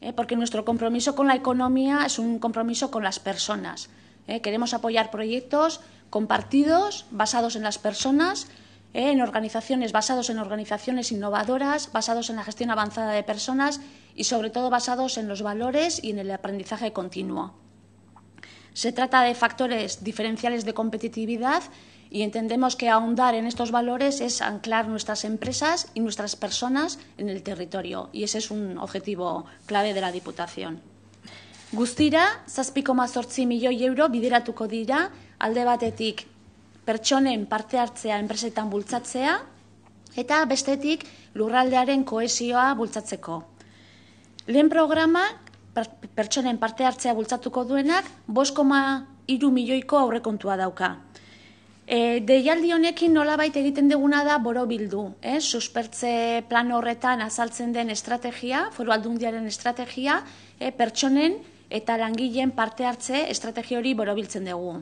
¿eh? porque nuestro compromiso con la economía es un compromiso con las personas. ¿eh? queremos apoyar proyectos compartidos, basados en las personas, ¿eh? en organizaciones, basados en organizaciones innovadoras, basados en la gestión avanzada de personas y, sobre todo, basados en los valores y en el aprendizaje continuo. Se trata de factores diferenciales de competitividad y entendemos que ahondar en estos valores es anclar nuestras empresas y nuestras personas en el territorio y ese es un objetivo clave de la Diputación. Guztira, zazpiko mazortzi milioi euro bideratuko dira alde batetik pertsonen parte hartzea enpresetan bultzatzea eta bestetik lurraldearen koesioa bultzatzeko. Lehen programa, pertsonen parte hartzea bultzatuko duenak, 5,2 milioiko aurrekontua dauka. E, deialdi honekin nolabait egiten deguna da boro bildu. Eh? Suspertze plan horretan azaltzen den estrategia, foru aldundiaren estrategia, eh, pertsonen eta langileen parte hartze estrategia hori biltzen dugu.